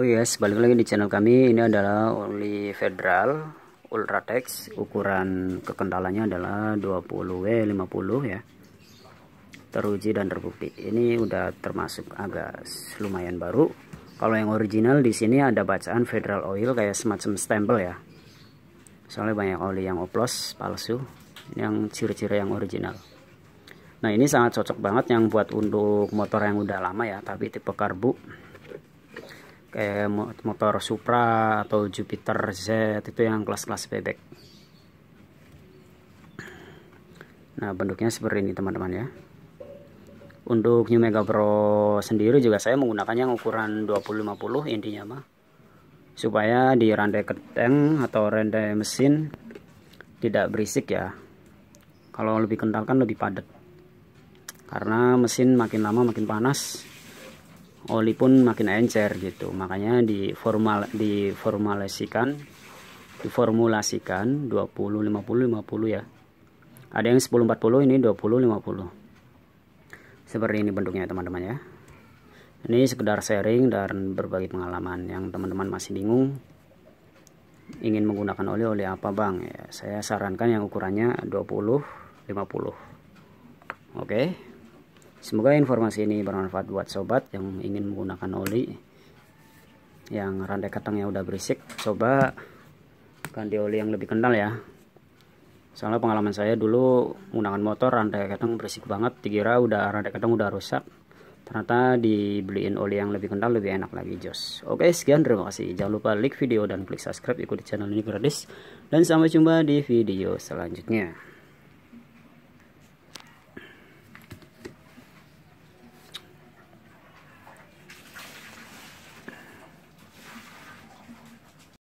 Oh yes, balik lagi di channel kami. Ini adalah oli Federal Ultratex. Ukuran kekentalannya adalah 20W50 ya. Teruji dan terbukti. Ini udah termasuk agak lumayan baru. Kalau yang original di sini ada bacaan Federal Oil kayak semacam stempel ya. Soalnya banyak oli yang oplos palsu. Ini yang ciri-ciri yang original. Nah ini sangat cocok banget yang buat untuk motor yang udah lama ya, tapi tipe karbu kayak motor Supra atau Jupiter Z itu yang kelas-kelas bebek nah bentuknya seperti ini teman-teman ya untuk New Mega Pro sendiri juga saya menggunakan yang ukuran 2050 intinya mah supaya di rantai keteng atau rantai mesin tidak berisik ya kalau lebih kental kan lebih padat karena mesin makin lama makin panas oli pun makin encer gitu makanya diformal diformalisasikan diformulasikan 20 50 50 ya ada yang 10 40 ini 20 50 seperti ini bentuknya teman-teman ya ini sekedar sharing dan berbagi pengalaman yang teman-teman masih bingung ingin menggunakan oli-oli apa bang ya saya sarankan yang ukurannya 20 50 oke okay. Semoga informasi ini bermanfaat buat sobat yang ingin menggunakan oli yang rantai yang udah berisik. Coba ganti oli yang lebih kental ya. Soalnya pengalaman saya dulu menggunakan motor rantai keteng berisik banget. Dikira udah rantai keteng udah rusak. Ternyata dibeliin oli yang lebih kental lebih enak lagi jos. Oke sekian terima kasih. Jangan lupa like video dan klik subscribe ikuti channel ini gratis. Dan sampai jumpa di video selanjutnya.